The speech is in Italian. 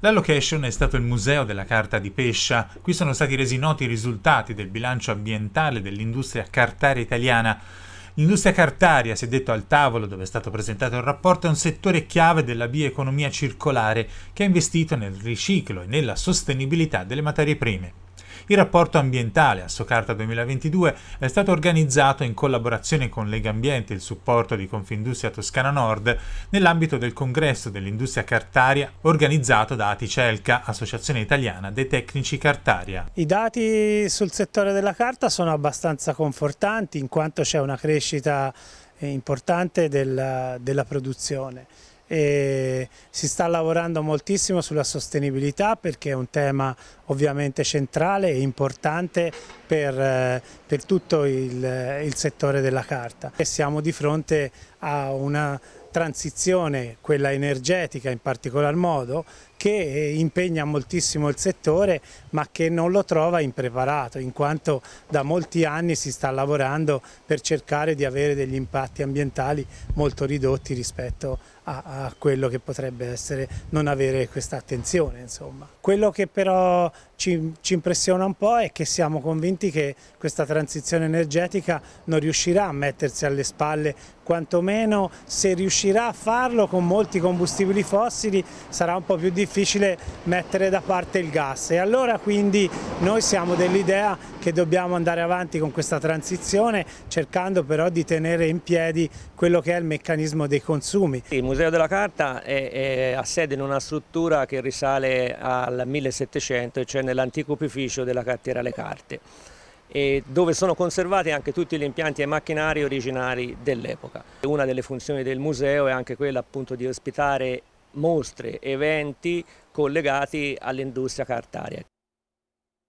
La location è stato il Museo della Carta di Pescia. Qui sono stati resi noti i risultati del bilancio ambientale dell'industria cartaria italiana. L'industria cartaria, si è detto al tavolo dove è stato presentato il rapporto, è un settore chiave della bioeconomia circolare che ha investito nel riciclo e nella sostenibilità delle materie prime. Il rapporto ambientale a Socarta 2022 è stato organizzato in collaborazione con Lega Ambiente e il supporto di Confindustria Toscana Nord nell'ambito del congresso dell'industria cartaria organizzato da Aticelca, Associazione Italiana dei Tecnici Cartaria. I dati sul settore della carta sono abbastanza confortanti in quanto c'è una crescita eh, importante della, della produzione e si sta lavorando moltissimo sulla sostenibilità perché è un tema ovviamente centrale e importante per, eh, per tutto il, il settore della carta e siamo di fronte a una transizione, quella energetica in particolar modo, che eh, impegna moltissimo il settore ma che non lo trova impreparato in quanto da molti anni si sta lavorando per cercare di avere degli impatti ambientali molto ridotti rispetto a, a quello che potrebbe essere non avere questa attenzione. Insomma. Quello che però ci, ci impressiona un po' è che siamo convinti che questa transizione energetica non riuscirà a mettersi alle spalle quantomeno se riuscirà riuscirà a farlo con molti combustibili fossili sarà un po' più difficile mettere da parte il gas e allora quindi noi siamo dell'idea che dobbiamo andare avanti con questa transizione cercando però di tenere in piedi quello che è il meccanismo dei consumi. Il Museo della Carta è, a sede in una struttura che risale al 1700 cioè nell'antico opificio della cartiera Le Carte e dove sono conservati anche tutti gli impianti e macchinari originari dell'epoca. Una delle funzioni del museo è anche quella appunto di ospitare mostre, eventi collegati all'industria cartaria.